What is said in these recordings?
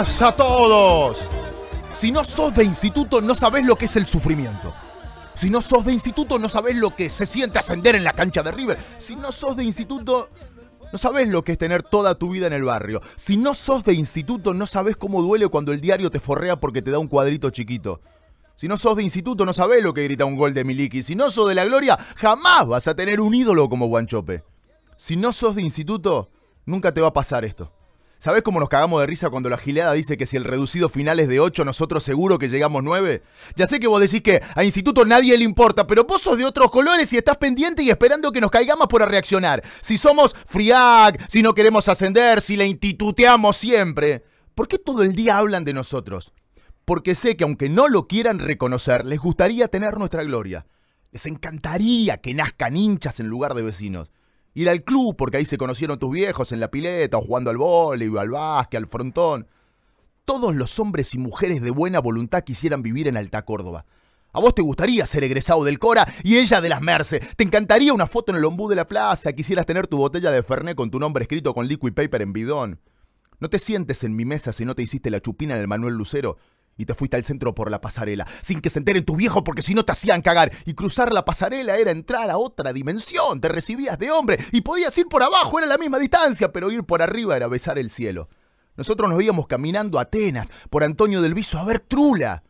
a todos. Si no sos de instituto, no sabes lo que es el sufrimiento. Si no sos de instituto, no sabes lo que se siente ascender en la cancha de River. Si no sos de instituto, no sabes lo que es tener toda tu vida en el barrio. Si no sos de instituto, no sabes cómo duele cuando el diario te forrea porque te da un cuadrito chiquito. Si no sos de instituto, no sabes lo que grita un gol de Miliki. Si no sos de la gloria, jamás vas a tener un ídolo como Guanchope. Si no sos de instituto, nunca te va a pasar esto. ¿Sabés cómo nos cagamos de risa cuando la gileada dice que si el reducido final es de 8, nosotros seguro que llegamos 9? Ya sé que vos decís que a Instituto nadie le importa, pero vos sos de otros colores y estás pendiente y esperando que nos caigamos por reaccionar. Si somos friag, si no queremos ascender, si le instituteamos siempre. ¿Por qué todo el día hablan de nosotros? Porque sé que aunque no lo quieran reconocer, les gustaría tener nuestra gloria. Les encantaría que nazcan hinchas en lugar de vecinos ir al club, porque ahí se conocieron tus viejos en la pileta, o jugando al o al básquet, al frontón. Todos los hombres y mujeres de buena voluntad quisieran vivir en Alta Córdoba. A vos te gustaría ser egresado del Cora y ella de las Merce. Te encantaría una foto en el ombú de la plaza. Quisieras tener tu botella de Fernet con tu nombre escrito con liquid paper en bidón. No te sientes en mi mesa si no te hiciste la chupina en el Manuel Lucero y te fuiste al centro por la pasarela, sin que se enteren tus viejos porque si no te hacían cagar. Y cruzar la pasarela era entrar a otra dimensión, te recibías de hombre y podías ir por abajo, era la misma distancia, pero ir por arriba era besar el cielo. Nosotros nos íbamos caminando a Atenas, por Antonio del Viso, a ver Trula.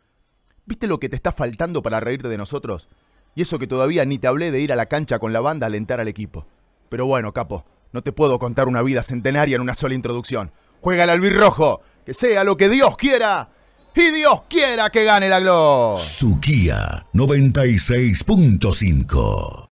¿Viste lo que te está faltando para reírte de nosotros? Y eso que todavía ni te hablé de ir a la cancha con la banda a alentar al equipo. Pero bueno, capo, no te puedo contar una vida centenaria en una sola introducción. ¡Juega al albirrojo! ¡Que sea lo que Dios quiera! y Dios quiera que gane la Glo. Su 96.5